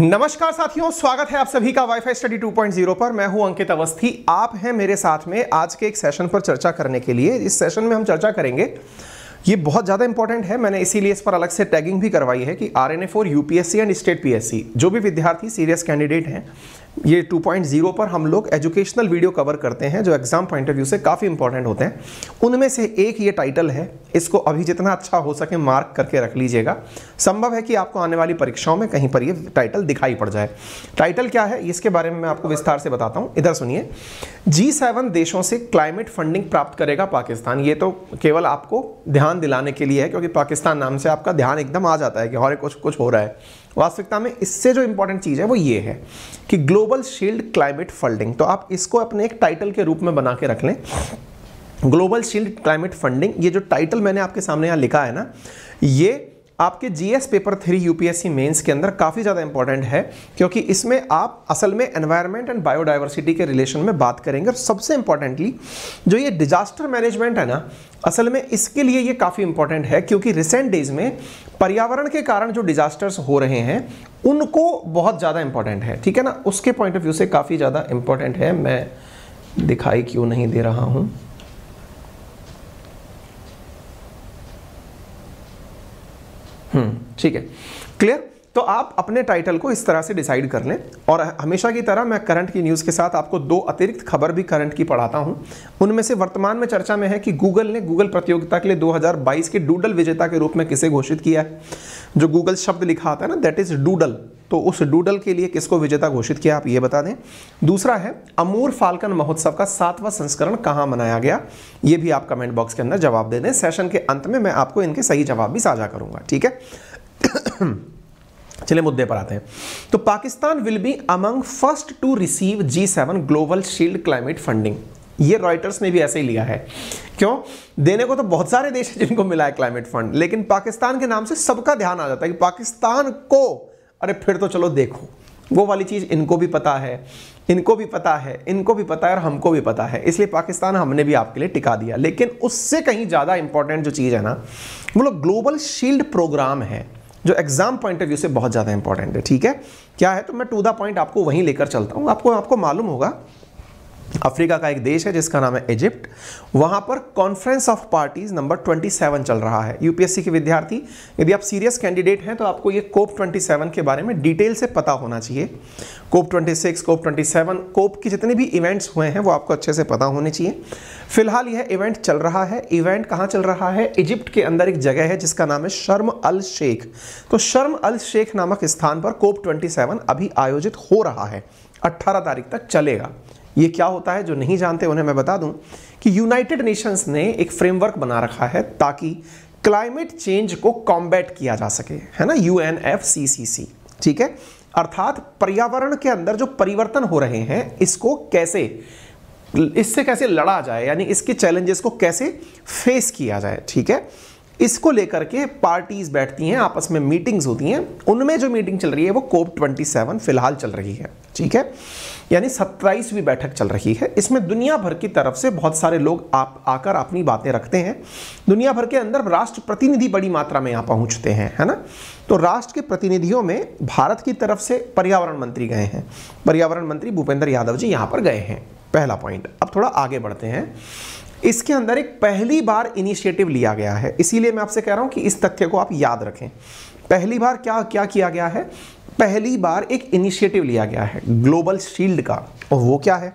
नमस्कार साथियों स्वागत है आप सभी का वाईफाई स्टडी 2.0 पर मैं हूं अंकित अवस्थी आप हैं मेरे साथ में आज के एक सेशन पर चर्चा करने के लिए इस सेशन में हम चर्चा करेंगे ये बहुत ज़्यादा इंपॉर्टेंट है मैंने इसीलिए इस पर अलग से टैगिंग भी करवाई है कि R N A four U and state P जो भी विद्यार्थी सीरियस कैंडिडेट हैं ये 2.0 पर हम लोग एजुकेशनल वीडियो कवर करते हैं जो एग्ज़ाम पॉइंट ऑफ व्यू से काफ़ी इंपॉर्टेंट होते हैं उनमें से एक ये टाइटल है इसको अभी जितना अच्छा हो सके मार्क करके रख लीजिएगा संभव है कि आपको आने वाली परीक्षाओं में कहीं पर ये टाइटल दिखाई पड़ जाए टाइटल क्या है इसके बारे में मैं आपको विस्तार से बताता हूँ इधर सुनिए जी सेवन देशों से क्लाइमेट फंडिंग प्राप्त करेगा पाकिस्तान ये तो केवल आपको ध्यान दिलाने के लिए है क्योंकि पाकिस्तान नाम से आपका ध्यान एकदम आ जाता है कि और कुछ कुछ हो रहा है वास्तविकता में इससे जो इंपॉर्टेंट चीज़ है वो ये है कि ग्लोबल शील्ड क्लाइमेट फंडिंग तो आप इसको अपने एक टाइटल के रूप में बना के रख लें ग्लोबल शील्ड क्लाइमेट फंडिंग ये जो टाइटल मैंने आपके सामने यहाँ लिखा है ना ये आपके GS paper three UPSC mains के अंदर काफ़ी ज़्यादा इंपॉर्टेंट है क्योंकि इसमें आप असल में एनवायरमेंट एंड बायोडाइवर्सिटी के रिलेशन में बात करेंगे और सबसे इंपॉर्टेंटली जो ये डिजास्टर मैनेजमेंट है ना असल में इसके लिए ये काफ़ी इंपॉर्टेंट है क्योंकि रिसेंट डेज में पर्यावरण के कारण जो डिजास्टर्स हो रहे हैं उनको बहुत ज़्यादा इंपॉर्टेंट है ठीक है ना उसके पॉइंट ऑफ व्यू से काफ़ी ज़्यादा इंपॉर्टेंट है मैं दिखाई क्यों नहीं दे रहा हूं हम्म, ठीक है क्लियर तो आप अपने टाइटल को इस तरह से डिसाइड कर लें और हमेशा की तरह मैं करंट की न्यूज़ के साथ आपको दो अतिरिक्त खबर भी करंट की पढ़ाता हूं उनमें से वर्तमान में चर्चा में है कि गूगल ने गूगल प्रतियोगिता के लिए 2022 के डूडल विजेता के रूप में किसे घोषित किया है जो गूगल शब्द लिखा आता है ना दैट इज़ डूडल तो उस डूडल के लिए किसको विजेता घोषित किया आप ये बता दें दूसरा है अमूर फाल्कन महोत्सव का सातवां संस्करण कहाँ मनाया गया ये भी आप कमेंट बॉक्स के अंदर जवाब दे दें सेशन के अंत में मैं आपको इनके सही जवाब भी साझा करूँगा ठीक है चलिए मुद्दे पर आते हैं तो Pakistan will be among first to receive G seven global shield climate funding ये रॉयटर्स ने भी ऐसे ही लिया है क्यों देने को तो बहुत सारे देश हैं जिनको मिला है क्लाइमेट फंड लेकिन पाकिस्तान के नाम से सबका ध्यान आ जाता है कि पाकिस्तान को अरे फिर तो चलो देखो वो वाली चीज़ इनको भी पता है इनको भी पता है इनको भी पता है और हमको भी पता है इसलिए पाकिस्तान हमने भी आपके लिए टिका दिया लेकिन उससे कहीं ज़्यादा इंपॉर्टेंट जो चीज़ है ना वो लोग ग्लोबल शील्ड प्रोग्राम है जो एग्जाम पॉइंट ऑफ व्यू से बहुत ज़्यादा इंपॉर्टेंट है ठीक है क्या है तो मैं टू द पॉइंट आपको वहीं लेकर चलता हूँ आपको आपको मालूम होगा अफ्रीका का एक देश है जिसका नाम है इजिप्ट वहाँ पर कॉन्फ्रेंस ऑफ पार्टीज नंबर 27 चल रहा है यूपीएससी के विद्यार्थी यदि आप सीरियस कैंडिडेट हैं तो आपको ये कोप 27 के बारे में डिटेल से पता होना चाहिए कोप 26, कोप 27, कोप के जितने भी इवेंट्स हुए हैं वो आपको अच्छे से पता होने चाहिए फिलहाल यह इवेंट चल रहा है इवेंट कहाँ चल रहा है इजिप्ट के अंदर एक जगह है जिसका नाम है शर्म अल शेख तो शर्म अल शेख नामक स्थान पर कोप ट्वेंटी अभी आयोजित हो रहा है अट्ठारह तारीख तक चलेगा ये क्या होता है जो नहीं जानते उन्हें मैं बता दूं कि यूनाइटेड नेशंस ने एक फ्रेमवर्क बना रखा है ताकि क्लाइमेट चेंज को कॉम्बैट किया जा सके है ना यू ठीक है अर्थात पर्यावरण के अंदर जो परिवर्तन हो रहे हैं इसको कैसे इससे कैसे लड़ा जाए यानी इसके चैलेंजेस को कैसे फेस किया जाए ठीक है इसको लेकर के पार्टीज बैठती हैं आपस में मीटिंग्स होती हैं उनमें जो मीटिंग चल रही है वो कोप 27 फिलहाल चल रही है ठीक है यानी सत्ताईसवीं बैठक चल रही है इसमें दुनिया भर की तरफ से बहुत सारे लोग आप आकर अपनी बातें रखते हैं दुनिया भर के अंदर राष्ट्र प्रतिनिधि बड़ी मात्रा में यहाँ पहुँचते हैं है ना तो राष्ट्र के प्रतिनिधियों में भारत की तरफ से पर्यावरण मंत्री गए हैं पर्यावरण मंत्री भूपेंद्र यादव जी यहाँ पर गए हैं पहला पॉइंट अब थोड़ा आगे बढ़ते हैं इसके अंदर एक पहली बार इनिशिएटिव लिया गया है इसीलिए मैं आपसे कह रहा हूं कि इस तथ्य को आप याद रखें पहली बार क्या क्या किया गया है पहली बार एक इनिशिएटिव लिया गया है ग्लोबल शील्ड का और वो क्या है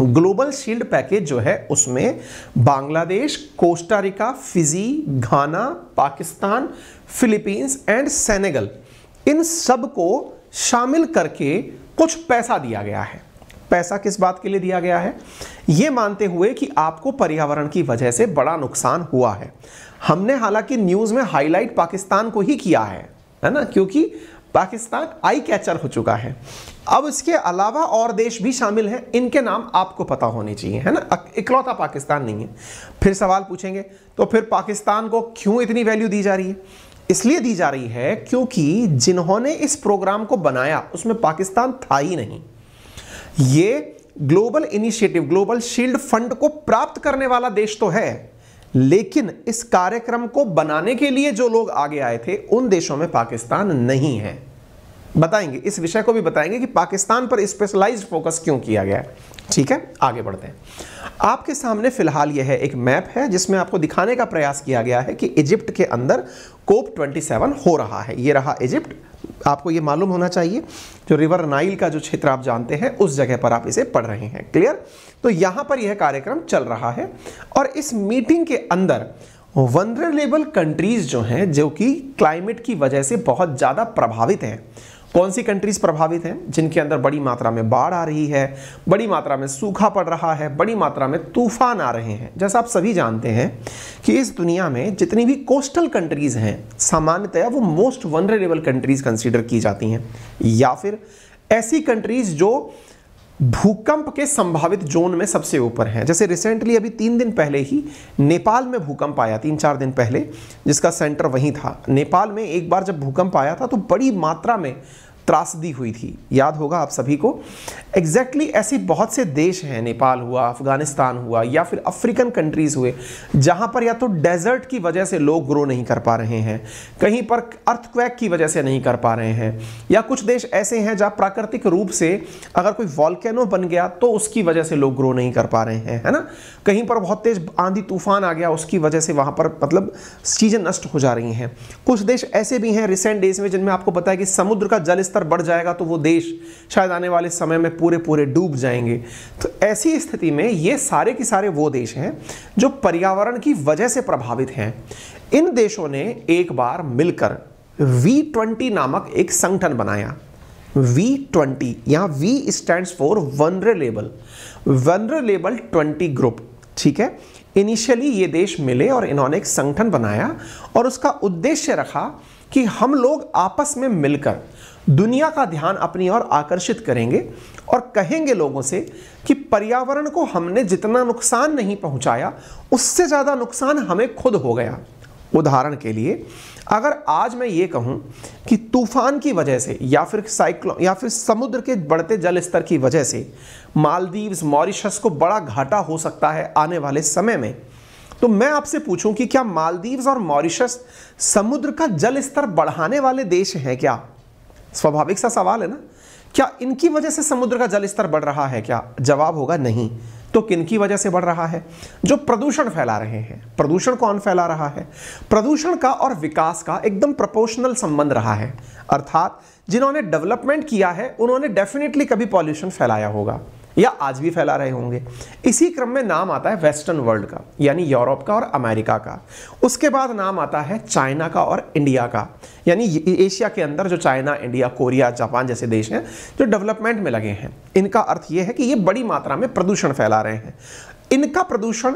ग्लोबल शील्ड पैकेज जो है उसमें Bangladesh Costa Rica Fiji Ghana Pakistan Philippines and Senegal इन सब को शामिल करके कुछ पैसा दिया गया है पैसा किस बात के लिए दिया गया है यह मानते हुए कि आपको पर्यावरण की वजह से बड़ा नुकसान हुआ है हमने हालांकि न्यूज़ में हाईलाइट पाकिस्तान को ही किया है है ना क्योंकि पाकिस्तान आई कैचर हो चुका है अब इसके अलावा और देश भी शामिल हैं इनके नाम आपको पता होने चाहिए है ना इकलौता पाकिस्तान नहीं है फिर सवाल पूछेंगे तो फिर पाकिस्तान को क्यों इतनी वैल्यू दी जा रही है इसलिए दी जा रही है क्योंकि जिन्होंने इस प्रोग्राम को बनाया उसमें पाकिस्तान था ही नहीं ये global initiative global shield fund को प्राप्त करने वाला देश तो है लेकिन इस कार्यक्रम को बनाने के लिए जो लोग आगे आए थे उन देशों में पाकिस्तान नहीं है बताएंगे इस विषय को भी बताएंगे कि पाकिस्तान पर स्पेशलाइज फोकस क्यों किया गया ठीक है आगे बढ़ते हैं आपके सामने फिलहाल यह है एक मैप है जिसमें आपको दिखाने का प्रयास किया गया है कि इजिप्ट के अंदर कोप 27 हो रहा है यह रहा इजिप्ट आपको ये मालूम होना चाहिए जो रिवर नाइल का जो क्षेत्र आप जानते हैं उस जगह पर आप इसे पढ़ रहे हैं क्लियर तो यहाँ पर यह कार्यक्रम चल रहा है और इस मीटिंग के अंदर वनरेबल कंट्रीज़ जो हैं जो कि क्लाइमेट की वजह से बहुत ज़्यादा प्रभावित हैं कौन सी कंट्रीज़ प्रभावित हैं जिनके अंदर बड़ी मात्रा में बाढ़ आ रही है बड़ी मात्रा में सूखा पड़ रहा है बड़ी मात्रा में तूफान आ रहे हैं जैसा आप सभी जानते हैं कि इस दुनिया में जितनी भी कोस्टल कंट्रीज़ हैं सामान्यतया वो मोस्ट वनरेबल कंट्रीज़ कंसिडर की जाती हैं या फिर ऐसी कंट्रीज़ जो भूकंप के संभावित जोन में सबसे ऊपर हैं जैसे रिसेंटली अभी तीन दिन पहले ही नेपाल में भूकंप आया तीन चार दिन पहले जिसका सेंटर वहीं था नेपाल में एक बार जब भूकंप आया था तो बड़ी मात्रा में त्रासदी हुई थी याद होगा आप सभी को एग्जैक्टली exactly ऐसे बहुत से देश हैं नेपाल हुआ अफगानिस्तान हुआ या फिर अफ्रीकन कंट्रीज़ हुए जहां पर या तो डेजर्ट की वजह से लोग ग्रो नहीं कर पा रहे हैं कहीं पर अर्थक्वैक की वजह से नहीं कर पा रहे हैं या कुछ देश ऐसे हैं जहां प्राकृतिक रूप से अगर कोई वॉल्केनो बन गया तो उसकी वजह से लोग ग्रो नहीं कर पा रहे हैं है ना कहीं पर बहुत तेज आंधी तूफान आ गया उसकी वजह से वहाँ पर मतलब चीज़ें नष्ट हो जा रही हैं कुछ देश ऐसे भी हैं रिसेंट डेज में जिनमें आपको बताया कि समुद्र का जल स्तर बढ़ जाएगा तो वो देश शायद आने वाले समय में पूरे पूरे डूब जाएंगे तो ऐसी स्थिति में ये सारे के सारे वो देश हैं जो पर्यावरण की वजह से प्रभावित हैं इन देशों ने एक बार मिलकर वी ट्वेंटी नामक एक संगठन बनाया वी ट्वेंटी यहाँ V stand for vulnerable vulnerable twenty group ठीक है इनिशियली ये देश मिले और इन्होंने एक संगठन बनाया और उसका उद्देश्य रखा कि हम लोग आपस में मिलकर दुनिया का ध्यान अपनी ओर आकर्षित करेंगे और कहेंगे लोगों से कि पर्यावरण को हमने जितना नुकसान नहीं पहुंचाया उससे ज़्यादा नुकसान हमें खुद हो गया उदाहरण के लिए अगर आज मैं ये कहूँ कि तूफान की वजह से या फिर साइक्लो या फिर समुद्र के बढ़ते जल स्तर की वजह से मालदीव्स मॉरिशस को बड़ा घाटा हो सकता है आने वाले समय में तो मैं आपसे पूछूं कि क्या मालदीव्स और मॉरिशस समुद्र का जल स्तर बढ़ाने वाले देश हैं क्या स्वाभाविक सा सवाल है ना क्या इनकी वजह से समुद्र का जल स्तर बढ़ रहा है क्या जवाब होगा नहीं तो किन की वजह से बढ़ रहा है जो प्रदूषण फैला रहे हैं प्रदूषण कौन फैला रहा है प्रदूषण का और विकास का एकदम प्रोपोर्शनल संबंध रहा है अर्थात जिन्होंने डेवलपमेंट किया है उन्होंने डेफिनेटली कभी पॉल्यूशन फैलाया होगा या आज भी फैला रहे होंगे इसी क्रम में नाम आता है वेस्टर्न वर्ल्ड का यानी यूरोप का और अमेरिका का उसके बाद नाम आता है चाइना का और इंडिया का यानी एशिया के अंदर जो चाइना इंडिया कोरिया जापान जैसे देश हैं जो डेवलपमेंट में लगे हैं इनका अर्थ ये है कि ये बड़ी मात्रा में प्रदूषण फैला रहे हैं इनका प्रदूषण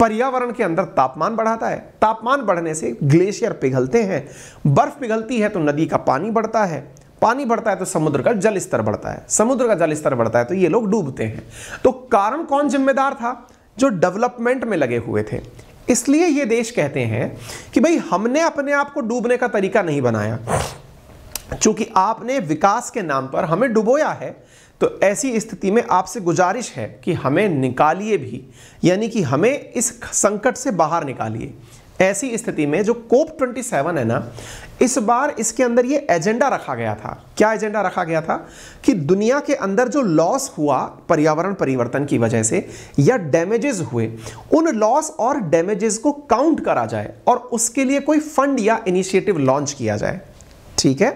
पर्यावरण के अंदर तापमान बढ़ाता है तापमान बढ़ने से ग्लेशियर पिघलते हैं बर्फ पिघलती है तो नदी का पानी बढ़ता है पानी बढ़ता है तो समुद्र का जल स्तर बढ़ता है समुद्र का जल स्तर बढ़ता है तो ये लोग डूबते हैं तो कारण कौन जिम्मेदार था जो डेवलपमेंट में लगे हुए थे इसलिए ये देश कहते हैं कि भाई हमने अपने आप को डूबने का तरीका नहीं बनाया चूंकि आपने विकास के नाम पर हमें डुबोया है तो ऐसी स्थिति में आपसे गुजारिश है कि हमें निकालिए भी यानी कि हमें इस संकट से बाहर निकालिए ऐसी स्थिति में जो कोप 27 है ना इस बार इसके अंदर ये एजेंडा रखा गया था क्या एजेंडा रखा गया था कि दुनिया के अंदर जो लॉस हुआ पर्यावरण परिवर्तन की वजह से या डैमेजेस हुए उन लॉस और डैमेजेस को काउंट करा जाए और उसके लिए कोई फंड या इनिशिएटिव लॉन्च किया जाए ठीक है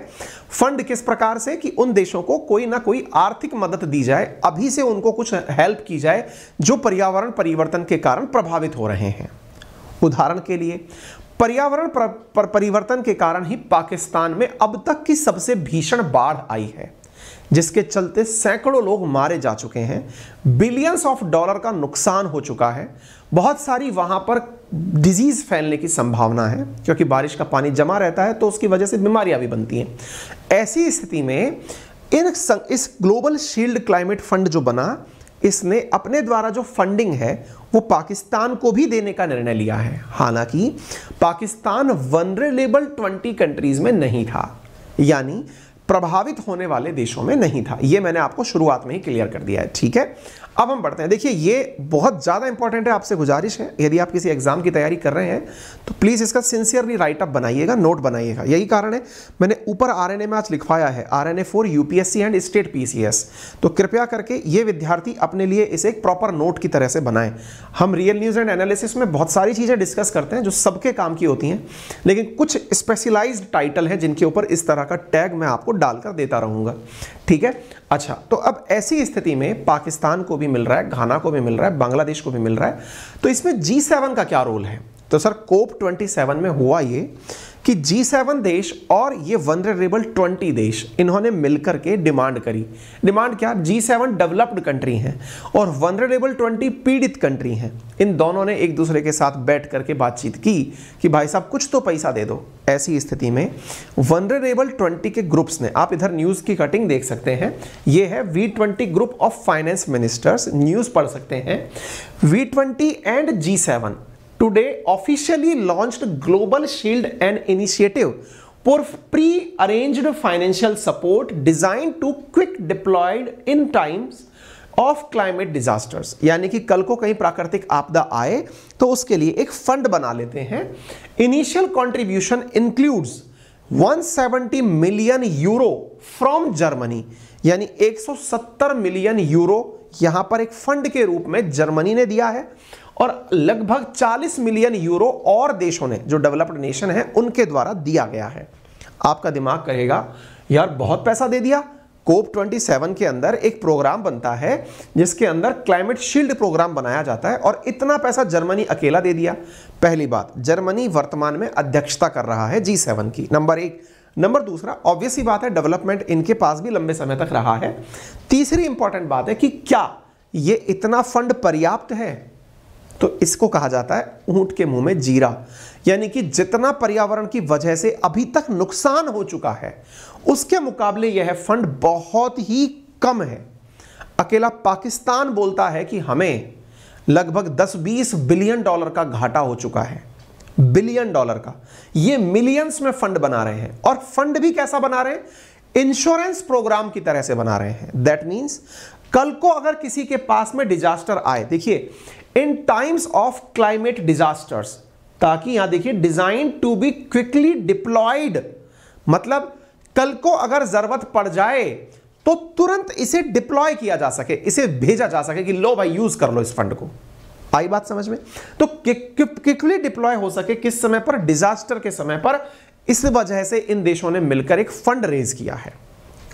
फंड किस प्रकार से कि उन देशों को कोई ना कोई आर्थिक मदद दी जाए अभी से उनको कुछ हेल्प की जाए जो पर्यावरण परिवर्तन के कारण प्रभावित हो रहे हैं उदाहरण के लिए पर्यावरण पर, पर परिवर्तन के कारण ही पाकिस्तान में अब तक की सबसे भीषण बाढ़ आई है जिसके चलते सैकड़ों लोग मारे जा चुके हैं बिलियंस ऑफ डॉलर का नुकसान हो चुका है बहुत सारी वहां पर डिजीज फैलने की संभावना है क्योंकि बारिश का पानी जमा रहता है तो उसकी वजह से बीमारियां भी बनती हैं ऐसी स्थिति में इन इस ग्लोबल शील्ड क्लाइमेट फंड जो बना इसने अपने द्वारा जो फंडिंग है वो पाकिस्तान को भी देने का निर्णय लिया है हालांकि पाकिस्तान वनरेबल ट्वेंटी कंट्रीज में नहीं था यानी प्रभावित होने वाले देशों में नहीं था ये मैंने आपको शुरुआत में ही क्लियर कर दिया है ठीक है अब हम बढ़ते हैं देखिए ये बहुत ज़्यादा इंपॉर्टेंट है आपसे गुजारिश है यदि आप किसी एग्ज़ाम की तैयारी कर रहे हैं तो प्लीज़ इसका सिंसियरली राइटअप बनाइएगा नोट बनाइएगा यही कारण है मैंने ऊपर आर में आज लिखवाया है R N and state P तो कृपया करके ये विद्यार्थी अपने लिए इसे एक प्रॉपर नोट की तरह से बनाएं हम रियल न्यूज़ एंड एनालिसिस में बहुत सारी चीज़ें डिस्कस करते हैं जो सबके काम की होती हैं लेकिन कुछ स्पेशलाइज टाइटल हैं जिनके ऊपर इस तरह का टैग मैं आपको डालकर देता रहूँगा ठीक है अच्छा तो अब ऐसी स्थिति में पाकिस्तान को भी भी मिल रहा है घाना को भी मिल रहा है बांग्लादेश को भी मिल रहा है तो इसमें जी सेवन का क्या रोल है तो सर कोप 27 में हुआ ये कि जी सेवन देश और ये वनरेबल ट्वेंटी देश इन्होंने मिलकर के डिमांड करी डिमांड क्या जी सेवन डेवलप्ड कंट्री हैं और वनरेबल ट्वेंटी पीड़ित कंट्री हैं इन दोनों ने एक दूसरे के साथ बैठ करके बातचीत की कि भाई साहब कुछ तो पैसा दे दो ऐसी स्थिति में वनरेबल ट्वेंटी के ग्रुप्स ने आप इधर न्यूज़ की कटिंग देख सकते हैं ये है V twenty group of finance ministers news पढ़ सकते हैं V twenty and G seven today officially launched Global Shield and Initiative for pre-arranged financial support designed to quick deployed in times of climate disasters यानी कि कल को कहीं प्राकृतिक आपदा आए तो उसके लिए एक फंड बना लेते हैं initial contribution includes 170 million euro from Germany यानी 170 मिलियन यूरो यहां पर एक फंड के रूप में जर्मनी ने दिया है और लगभग 40 मिलियन यूरो और देशों ने जो डेवलप्ड नेशन है उनके द्वारा दिया गया है आपका दिमाग कहेगा यार बहुत पैसा दे दिया कोप 27 के अंदर एक प्रोग्राम बनता है जिसके अंदर क्लाइमेट शील्ड प्रोग्राम बनाया जाता है और इतना पैसा जर्मनी अकेला दे दिया पहली बात जर्मनी वर्तमान में अध्यक्षता कर रहा है जी सेवन की नंबर एक नंबर दूसरा ऑब्वियसली बात है डेवलपमेंट इनके पास भी लंबे समय तक रहा है तीसरी इंपॉर्टेंट बात है कि क्या ये इतना फंड पर्याप्त है तो इसको कहा जाता है ऊंट के मुंह में जीरा यानी कि जितना पर्यावरण की वजह से अभी तक नुकसान हो चुका है उसके मुकाबले यह फंड बहुत ही कम है अकेला पाकिस्तान बोलता है कि हमें लगभग 10-20 बिलियन डॉलर का घाटा हो चुका है बिलियन डॉलर का ये मिलियंस में फंड बना रहे हैं और फंड भी कैसा बना रहे हैं इंश्योरेंस प्रोग्राम की तरह से बना रहे हैं दैट मीन्स कल को अगर किसी के पास में डिजास्टर आए देखिए in times of climate disasters ताकि यहां देखिए design to be quickly deployed मतलब कल को अगर जरूरत पड़ जाए तो तुरंत इसे डिप्लॉय किया जा सके इसे भेजा जा सके कि लो भाई यूज कर लो इस फंड को आई बात समझ में तो क्विकली डिप्लॉय हो सके किस समय पर डिजास्टर के समय पर इस वजह से इन देशों ने मिलकर एक फंड रेज किया है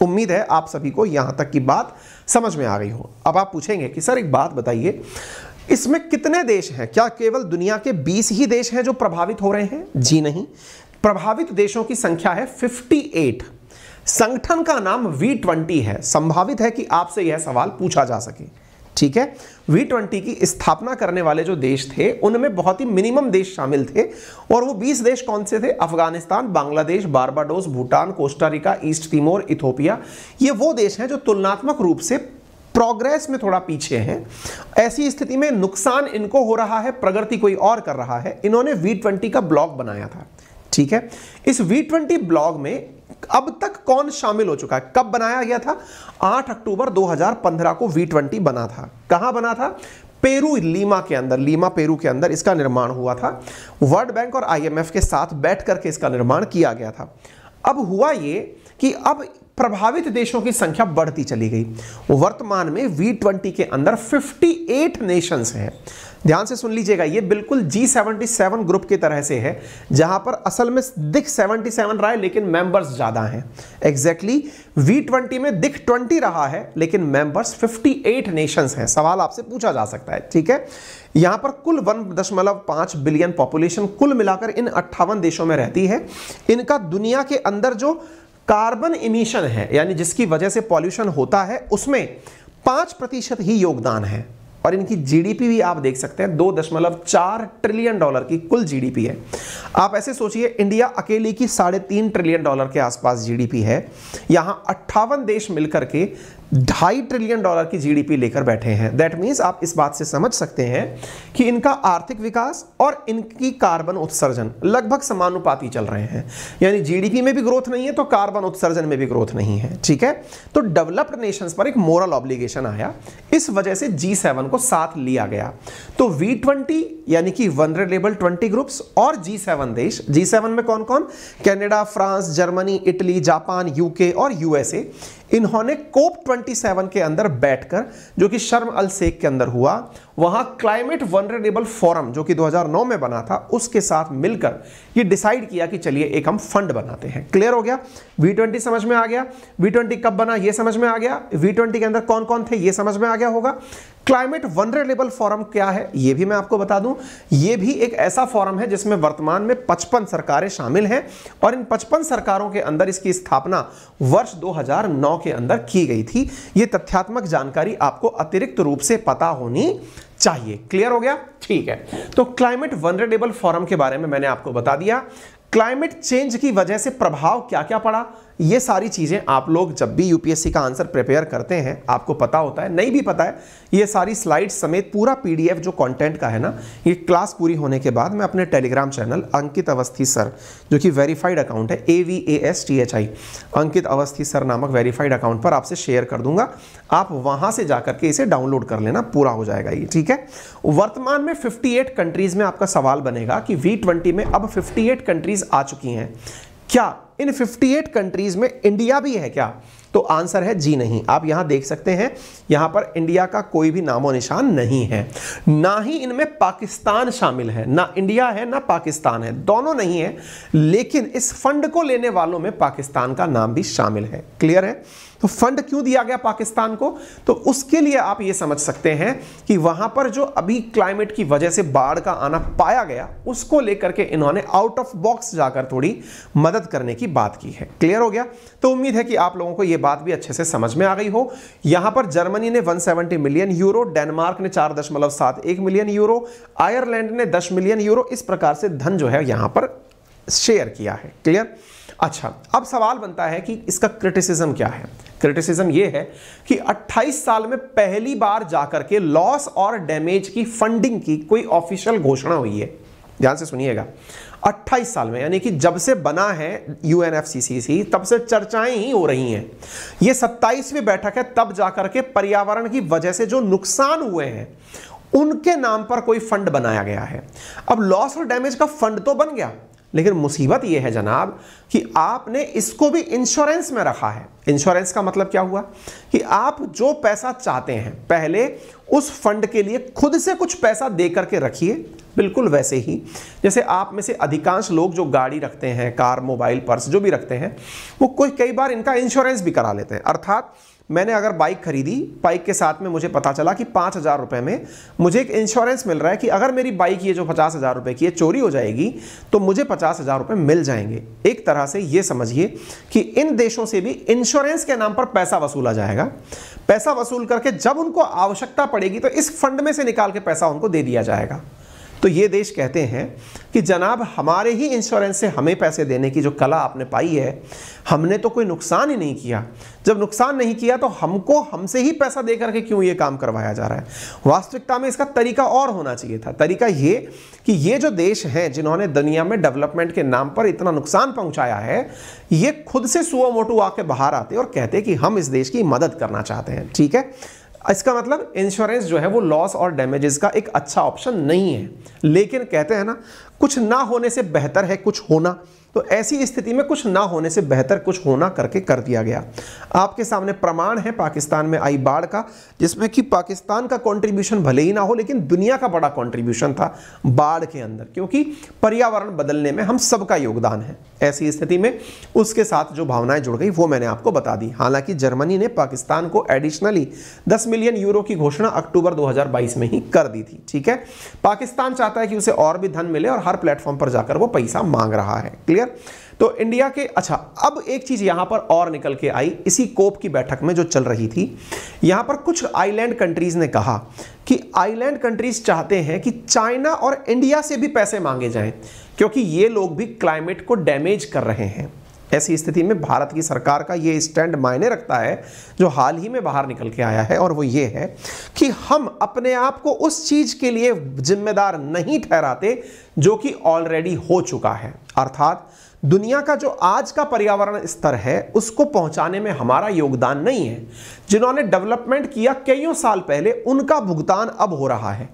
उम्मीद है आप सभी को यहां तक की बात समझ में आ गई हो अब आप पूछेंगे कि सर एक बात बताइए इसमें कितने देश हैं क्या केवल दुनिया के 20 ही देश हैं जो प्रभावित हो रहे हैं जी नहीं प्रभावित देशों की संख्या है 58 संगठन का नाम वी ट्वेंटी है संभावित है कि आपसे यह सवाल पूछा जा सके ठीक है वी ट्वेंटी की स्थापना करने वाले जो देश थे उनमें बहुत ही मिनिमम देश शामिल थे और वो 20 देश कौन से थे Afghanistan Bangladesh Barbados Bhutan Costa Rica East Timor Ethiopia ये वो देश हैं जो तुलनात्मक रूप से प्रोग्रेस में थोड़ा पीछे हैं ऐसी स्थिति में नुकसान इनको हो रहा है प्रगति कोई और कर रहा है इन्होंने वी ट्वेंटी का ब्लॉग बनाया था ठीक है इस वी ट्वेंटी ब्लॉग में अब तक कौन शामिल हो चुका है कब बनाया गया था 8 अक्टूबर 2015 को वी ट्वेंटी बना था कहां बना था पेरू लीमा के अंदर लीमा पेरू के अंदर इसका निर्माण हुआ था वर्ल्ड बैंक और आईएमएफ के साथ बैठ करके इसका निर्माण किया गया था अब हुआ ये कि अब प्रभावित देशों की संख्या बढ़ती चली गई वर्तमान में वी ट्वेंटी के अंदर 58 नेशंस हैं ध्यान से सुन लीजिएगा ये बिल्कुल जी सेवेंटी सेवन ग्रुप की तरह से है जहां पर असल में दिख 77 सेवन रहा है लेकिन मेंबर्स ज़्यादा हैं एग्जैक्टली वी ट्वेंटी में दिख 20 रहा है लेकिन मेंबर्स 58 नेशंस हैं सवाल आपसे पूछा जा सकता है ठीक है यहां पर कुल वन दशमलव पाँच बिलियन पॉपुलेशन कुल मिलाकर इन अट्ठावन देशों में रहती है इनका दुनिया के अंदर जो कार्बन इमिशन है यानी जिसकी वजह से पॉल्यूशन होता है उसमें पांच प्रतिशत ही योगदान है और इनकी जीडीपी भी आप देख सकते हैं दो दशमलव चार ट्रिलियन डॉलर की कुल जीडीपी है आप ऐसे सोचिए इंडिया अकेले की साढ़े तीन ट्रिलियन डॉलर के आसपास जीडीपी है यहां अट्ठावन देश मिलकर के ढाई ट्रिलियन डॉलर की जीडीपी लेकर बैठे हैं दैट मीन्स आप इस बात से समझ सकते हैं कि इनका आर्थिक विकास और इनकी कार्बन उत्सर्जन लगभग समानुपाती चल रहे हैं यानी जीडीपी में भी ग्रोथ नहीं है तो कार्बन उत्सर्जन में भी ग्रोथ नहीं है ठीक है तो डेवलप्ड नेशंस पर एक मोरल ऑब्लिगेशन आया इस वजह से जी सेवन को साथ लिया गया तो वी ट्वेंटी यानी कि वनरेबल ट्वेंटी ग्रुप्स और जी सेवन देश जी सेवन में कौन कौन Canada France Germany Italy Japan UK और यूएसए इन्होंने कोप 27 के अंदर बैठकर जो कि शर्म अल शेख के अंदर हुआ वहां क्लाइमेट वनरेबल फोरम जो कि 2009 में बना था उसके साथ मिलकर ये डिसाइड किया कि चलिए एक हम फंड बनाते हैं क्लियर हो गया वी ट्वेंटी समझ में आ गया वी ट्वेंटी कब बना ये समझ में आ गया वी ट्वेंटी के अंदर कौन कौन थे ये समझ में आ गया होगा क्लाइमेट वनरेबल फोरम क्या है यह भी मैं आपको बता दूं यह भी एक ऐसा फोरम है जिसमें वर्तमान में 55 सरकारें शामिल हैं और इन 55 सरकारों के अंदर इसकी स्थापना वर्ष 2009 के अंदर की गई थी ये तथ्यात्मक जानकारी आपको अतिरिक्त रूप से पता होनी चाहिए क्लियर हो गया ठीक है तो क्लाइमेट वनरेबल फोरम के बारे में मैंने आपको बता दिया क्लाइमेट चेंज की वजह से प्रभाव क्या क्या पड़ा ये सारी चीज़ें आप लोग जब भी यूपीएससी का आंसर प्रिपेयर करते हैं आपको पता होता है नहीं भी पता है ये सारी स्लाइड समेत पूरा पीडीएफ जो कंटेंट का है ना ये क्लास पूरी होने के बाद मैं अपने Telegram channel Ankit Awasthi sir जो कि वेरीफाइड अकाउंट है A V A S T H I Ankit Awasthi sir नामक वेरीफाइड अकाउंट पर आपसे शेयर कर दूंगा आप वहां से जाकर के इसे डाउनलोड कर लेना पूरा हो जाएगा ये ठीक है वर्तमान में फिफ्टी कंट्रीज़ में आपका सवाल बनेगा कि वी में अब फिफ्टी कंट्रीज़ आ चुकी हैं क्या इन 58 कंट्रीज में इंडिया भी है क्या तो आंसर है जी नहीं आप यहां देख सकते हैं यहां पर इंडिया का कोई भी नामो निशान नहीं है ना ही इनमें पाकिस्तान शामिल है ना इंडिया है ना पाकिस्तान है दोनों नहीं है लेकिन इस फंड को लेने वालों में पाकिस्तान का नाम भी शामिल है क्लियर है तो फंड क्यों दिया गया पाकिस्तान को तो उसके लिए आप ये समझ सकते हैं कि वहां पर जो अभी क्लाइमेट की वजह से बाढ़ का आना पाया गया उसको लेकर के इन्होंने आउट ऑफ बॉक्स जाकर थोड़ी मदद करने की बात की है क्लियर हो गया तो उम्मीद है कि आप लोगों को यह बात भी अच्छे से समझ में आ गई हो यहां पर जर्मनी ने वन मिलियन यूरो डेनमार्क ने चार मिलियन यूरो आयरलैंड ने दस मिलियन यूरो इस प्रकार से धन जो है यहां पर शेयर किया है क्लियर अच्छा अब सवाल बनता है कि इसका क्रिटिसिज्म क्या है क्रिटिसिज्म ये है कि 28 साल में पहली बार जाकर के लॉस और डैमेज की फंडिंग की कोई ऑफिशियल घोषणा हुई है ध्यान से सुनिएगा 28 साल में यानी कि जब से बना है यूएनएफसीसीसी तब से चर्चाएं ही हो रही हैं ये 27वीं बैठक है तब जाकर के पर्यावरण की वजह से जो नुकसान हुए हैं उनके नाम पर कोई फंड बनाया गया है अब लॉस और डैमेज का फंड तो बन गया लेकिन मुसीबत यह है जनाब कि आपने इसको भी इंश्योरेंस में रखा है इंश्योरेंस का मतलब क्या हुआ कि आप जो पैसा चाहते हैं पहले उस फंड के लिए खुद से कुछ पैसा दे करके रखिए बिल्कुल वैसे ही जैसे आप में से अधिकांश लोग जो गाड़ी रखते हैं कार मोबाइल पर्स जो भी रखते हैं वो कोई कई बार इनका इंश्योरेंस भी करा लेते हैं अर्थात मैंने अगर बाइक खरीदी बाइक के साथ में मुझे पता चला कि पाँच हज़ार रुपये में मुझे एक इंश्योरेंस मिल रहा है कि अगर मेरी बाइक ये जो पचास हज़ार रुपये की है चोरी हो जाएगी तो मुझे पचास हज़ार रुपये मिल जाएंगे एक तरह से ये समझिए कि इन देशों से भी इंश्योरेंस के नाम पर पैसा वसूला जाएगा पैसा वसूल करके जब उनको आवश्यकता पड़ेगी तो इस फंड में से निकाल के पैसा उनको दे दिया जाएगा तो ये देश कहते हैं कि जनाब हमारे ही इंश्योरेंस से हमें पैसे देने की जो कला आपने पाई है हमने तो कोई नुकसान ही नहीं किया जब नुकसान नहीं किया तो हमको हमसे ही पैसा दे करके क्यों ये काम करवाया जा रहा है वास्तविकता में इसका तरीका और होना चाहिए था तरीका ये कि ये जो देश हैं जिन्होंने दुनिया में डेवलपमेंट के नाम पर इतना नुकसान पहुंचाया है ये खुद से सुओ मोटू आके बाहर आते और कहते कि हम इस देश की मदद करना चाहते हैं ठीक है इसका मतलब इंश्योरेंस जो है वो लॉस और डैमेजेस का एक अच्छा ऑप्शन नहीं है लेकिन कहते हैं ना कुछ ना होने से बेहतर है कुछ होना तो ऐसी स्थिति में कुछ ना होने से बेहतर कुछ होना करके कर दिया गया आपके सामने प्रमाण है पाकिस्तान में आई बाढ़ का जिसमें कि पाकिस्तान का कंट्रीब्यूशन भले ही ना हो लेकिन दुनिया का बड़ा कंट्रीब्यूशन था बाढ़ के अंदर क्योंकि पर्यावरण बदलने में हम सबका योगदान है ऐसी स्थिति में उसके साथ जो भावनाएं जुड़ गई वो मैंने आपको बता दी हालांकि जर्मनी ने पाकिस्तान को एडिशनली दस मिलियन यूरो की घोषणा अक्टूबर दो में ही कर दी थी ठीक है पाकिस्तान चाहता है कि उसे और भी धन मिले और हर प्लेटफॉर्म पर जाकर वो पैसा मांग रहा है क्लियर क्लियर तो इंडिया के अच्छा अब एक चीज यहां पर और निकल के आई इसी कोप की बैठक में जो चल रही थी यहां पर कुछ आइलैंड कंट्रीज ने कहा कि आइलैंड कंट्रीज चाहते हैं कि चाइना और इंडिया से भी पैसे मांगे जाएं क्योंकि ये लोग भी क्लाइमेट को डैमेज कर रहे हैं ऐसी स्थिति में भारत की सरकार का ये स्टैंड मायने रखता है जो हाल ही में बाहर निकल के आया है और वो ये है कि हम अपने आप को उस चीज के लिए जिम्मेदार नहीं ठहराते जो कि ऑलरेडी हो चुका है अर्थात दुनिया का जो आज का पर्यावरण स्तर है उसको पहुंचाने में हमारा योगदान नहीं है जिन्होंने डेवलपमेंट किया कईयों साल पहले उनका भुगतान अब हो रहा है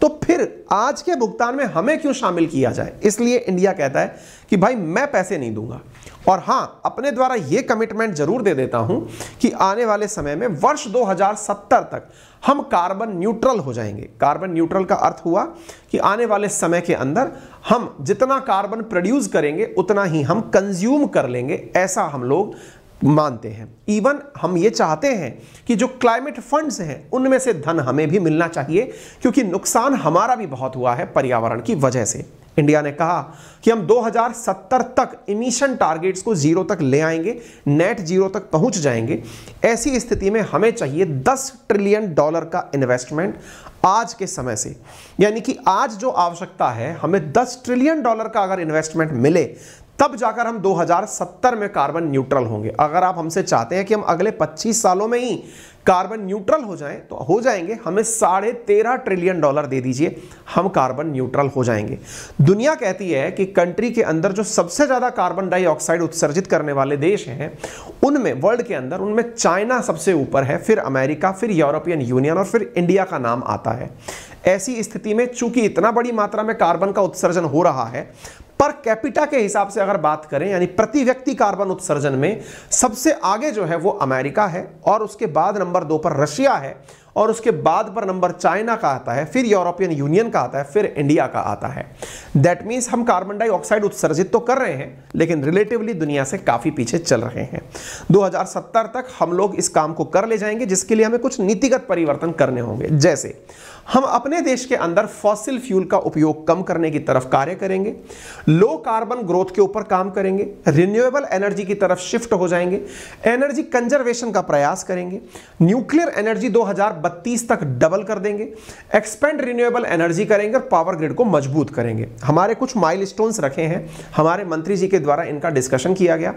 तो फिर आज के भुगतान में हमें क्यों शामिल किया जाए इसलिए इंडिया कहता है कि भाई मैं पैसे नहीं दूंगा और हाँ अपने द्वारा ये कमिटमेंट जरूर दे देता हूं कि आने वाले समय में वर्ष 2070 तक हम कार्बन न्यूट्रल हो जाएंगे कार्बन न्यूट्रल का अर्थ हुआ कि आने वाले समय के अंदर हम जितना कार्बन प्रोड्यूस करेंगे उतना ही हम कंज्यूम कर लेंगे ऐसा हम लोग मानते हैं इवन हम ये चाहते हैं कि जो क्लाइमेट फंड्स हैं उनमें से धन हमें भी मिलना चाहिए क्योंकि नुकसान हमारा भी बहुत हुआ है पर्यावरण की वजह से इंडिया ने कहा कि हम 2070 तक इमिशन टारगेट्स को जीरो तक ले आएंगे नेट जीरो तक पहुंच जाएंगे ऐसी स्थिति में हमें चाहिए 10 ट्रिलियन डॉलर का इन्वेस्टमेंट आज के समय से यानी कि आज जो आवश्यकता है हमें 10 ट्रिलियन डॉलर का अगर इन्वेस्टमेंट मिले तब जाकर हम 2070 में कार्बन न्यूट्रल होंगे अगर आप हमसे चाहते हैं कि हम अगले 25 सालों में ही कार्बन न्यूट्रल हो जाएं तो हो जाएंगे हमें साढ़े तेरह ट्रिलियन डॉलर दे दीजिए हम कार्बन न्यूट्रल हो जाएंगे दुनिया कहती है कि कंट्री के अंदर जो सबसे ज़्यादा कार्बन डाइऑक्साइड उत्सर्जित करने वाले देश हैं उनमें वर्ल्ड के अंदर उनमें चाइना सबसे ऊपर है फिर अमेरिका फिर यूरोपियन यूनियन और फिर इंडिया का नाम आता है ऐसी स्थिति में चूंकि इतना बड़ी मात्रा में कार्बन का उत्सर्जन हो रहा है पर कैपिटा के हिसाब से अगर बात करें यानी प्रति व्यक्ति कार्बन उत्सर्जन में सबसे आगे जो है वो अमेरिका है और उसके बाद नंबर दो पर रशिया है और उसके बाद पर नंबर चाइना का आता है फिर यूरोपियन यूनियन का आता है फिर इंडिया का आता है दैट मीन्स हम कार्बन डाइऑक्साइड उत्सर्जित तो कर रहे हैं लेकिन रिलेटिवली दुनिया से काफ़ी पीछे चल रहे हैं 2070 तक हम लोग इस काम को कर ले जाएंगे जिसके लिए हमें कुछ नीतिगत परिवर्तन करने होंगे जैसे हम अपने देश के अंदर फॉसिल फ्यूल का उपयोग कम करने की तरफ कार्य करेंगे लो कार्बन ग्रोथ के ऊपर काम करेंगे रिन्यूएबल एनर्जी की तरफ शिफ्ट हो जाएंगे एनर्जी कंजर्वेशन का प्रयास करेंगे न्यूक्लियर एनर्जी 2032 तक डबल कर देंगे एक्सपेंड रिन्यूएबल एनर्जी करेंगे और पावर ग्रिड को मजबूत करेंगे हमारे कुछ माइल रखे हैं हमारे मंत्री जी के द्वारा इनका डिस्कशन किया गया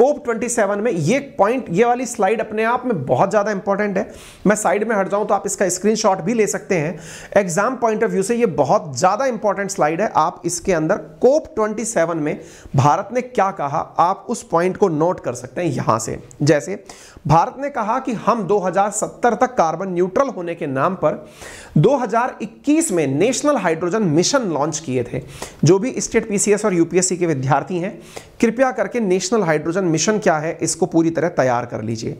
कोप 27 में ये पॉइंट ये वाली स्लाइड अपने आप में बहुत ज़्यादा इंपॉर्टेंट है मैं साइड में हट जाऊं तो आप इसका स्क्रीनशॉट भी ले सकते हैं एग्जाम पॉइंट ऑफ व्यू से ये बहुत ज़्यादा इंपॉर्टेंट स्लाइड है आप इसके अंदर कोप 27 में भारत ने क्या कहा आप उस पॉइंट को नोट कर सकते हैं यहां से जैसे भारत ने कहा कि हम 2070 तक कार्बन न्यूट्रल होने के नाम पर 2021 में नेशनल हाइड्रोजन मिशन लॉन्च किए थे जो भी स्टेट पीसीएस और यूपीएससी के विद्यार्थी हैं कृपया करके नेशनल हाइड्रोजन मिशन क्या है इसको पूरी तरह तैयार कर लीजिए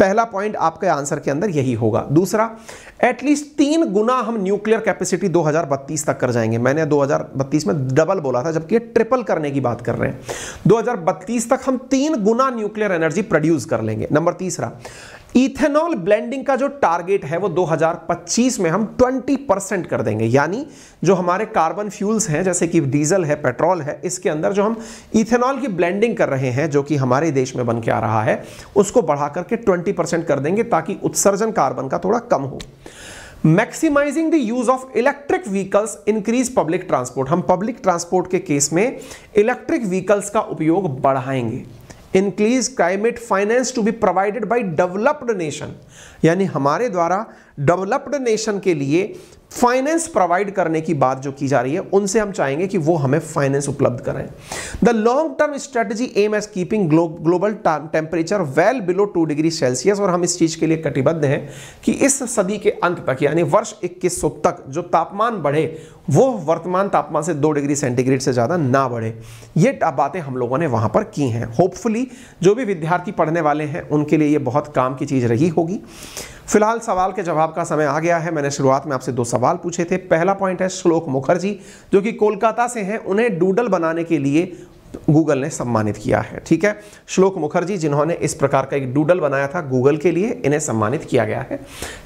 पहला पॉइंट आपके आंसर के अंदर यही होगा दूसरा एटलीस्ट तीन गुना हम न्यूक्लियर कैपेसिटी 2032 तक कर जाएंगे मैंने 2032 में डबल बोला था जबकि ट्रिपल करने की बात कर रहे हैं 2032 तक हम तीन गुना न्यूक्लियर एनर्जी प्रोड्यूस कर लेंगे नंबर तीन तीसरा इथेनॉल ब्लेंडिंग का जो टारगेट है वो 2025 में हम 20 परसेंट कर देंगे यानी जो हमारे कार्बन फ्यूल्स हैं जैसे कि डीजल है पेट्रोल है इसके अंदर जो हम इथेनॉल की ब्लेंडिंग कर रहे हैं जो कि हमारे देश में बन के आ रहा है उसको बढ़ा करके 20 परसेंट कर देंगे ताकि उत्सर्जन कार्बन का थोड़ा कम हो maximising the use of electric vehicles increase public transport हम पब्लिक ट्रांसपोर्ट के केस में इलेक्ट्रिक व्हीकल्स का उपयोग बढ़ाएंगे increase climate finance to be provided by developed nation यानी हमारे द्वारा डेवलप्ड नेशन के लिए फाइनेंस प्रोवाइड करने की बात जो की जा रही है उनसे हम चाहेंगे कि वो हमें फाइनेंस उपलब्ध कराएं the long term strategy aim as keeping global temperature well below two degree celsius और हम इस चीज के लिए कटिबद्ध हैं कि इस सदी के अंत तक यानी वर्ष इक्कीस तक जो तापमान बढ़े वो वर्तमान तापमान से दो डिग्री सेंटीग्रेड से ज़्यादा ना बढ़े ये बातें हम लोगों ने वहां पर की हैं होपफुली जो भी विद्यार्थी पढ़ने वाले हैं उनके लिए ये बहुत काम की चीज़ रही होगी फिलहाल सवाल के जवाब का समय आ गया है मैंने शुरुआत में आपसे दो सवाल पूछे थे पहला पॉइंट है श्लोक मुखर्जी जो कि कोलकाता से हैं उन्हें डूडल बनाने के लिए गूगल ने सम्मानित किया है ठीक है श्लोक मुखर्जी जिन्होंने इस प्रकार का एक डूडल बनाया था गूगल के लिए इन्हें सम्मानित किया गया है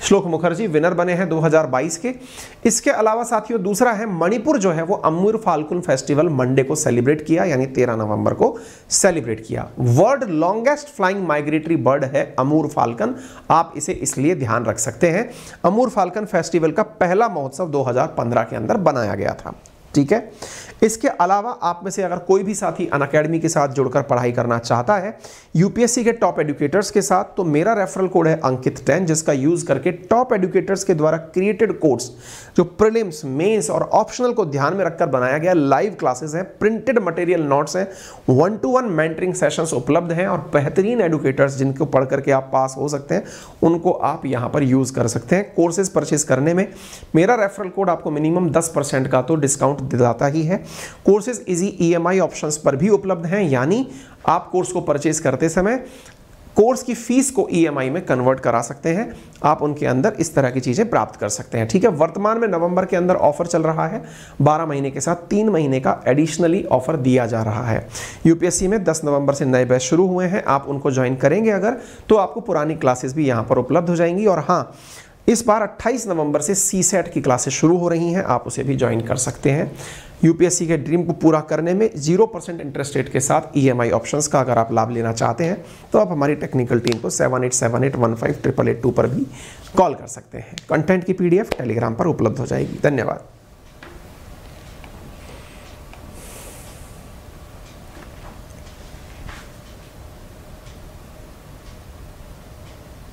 श्लोक मुखर्जी विनर बने हैं 2022 के इसके अलावा साथियों दूसरा है मणिपुर जो है वो अमूर फाल्कुन फेस्टिवल मंडे को सेलिब्रेट किया यानी 13 नवंबर को सेलिब्रेट किया world longest flying migratory bird है अमूर फाल्कन आप इसे इसलिए ध्यान रख सकते हैं अमूर फाल्कन फेस्टिवल का पहला महोत्सव दो के अंदर बनाया गया था ठीक है इसके अलावा आप में से अगर कोई भी साथी अन अकेडमी के साथ जुड़कर पढ़ाई करना चाहता है यूपीएससी के टॉप एडुकेटर्स के साथ तो मेरा रेफरल कोड है अंकित टेन जिसका यूज़ करके टॉप एडुकेटर्स के द्वारा क्रिएटेड कोर्स जो प्रिलिम्स मेन्स और ऑप्शनल को ध्यान में रखकर बनाया गया लाइव क्लासेस हैं प्रिंटेड मटेरियल नोट्स हैं one to one mentoring sessions उपलब्ध हैं और बेहतरीन एडुकेटर्स जिनको पढ़ करके आप पास हो सकते हैं उनको आप यहाँ पर यूज़ कर सकते हैं कोर्सेज परचेज करने में मेरा रेफरल कोड आपको मिनिमम दस परसेंट का तो डिस्काउंट दिलाता ही है कोर्सेज इजी ईएमआई ऑप्शंस पर भी उपलब्ध हैं यानी आप कोर्स को परचेज करते समय कोर्स की फीस को ईएमआई e में कन्वर्ट करा सकते हैं आप उनके अंदर इस तरह की चीज़ें प्राप्त कर सकते हैं ठीक है वर्तमान में नवंबर के अंदर ऑफर चल रहा है 12 महीने के साथ तीन महीने का एडिशनली ऑफर दिया जा रहा है यूपीएससी में 10 नवंबर से नए बैच शुरू हुए हैं आप उनको ज्वाइन करेंगे अगर तो आपको पुरानी क्लासेस भी यहाँ पर उपलब्ध हो जाएंगी और हाँ इस बार अट्ठाईस नवंबर से सी की क्लासेस शुरू हो रही हैं आप उसे भी ज्वाइन कर सकते हैं यूपीएससी के ड्रीम को पूरा करने में जीरो परसेंट इंटरेस्ट रेट के साथ ईएमआई e ऑप्शंस का अगर आप लाभ लेना चाहते हैं तो आप हमारी टेक्निकल टीम को seven eight seven eight one five triple eight two पर भी कॉल कर सकते हैं कंटेंट की पीडीएफ टेलीग्राम पर उपलब्ध हो जाएगी धन्यवाद